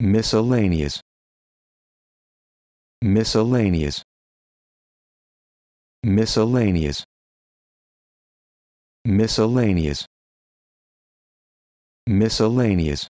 miscellaneous miscellaneous miscellaneous miscellaneous miscellaneous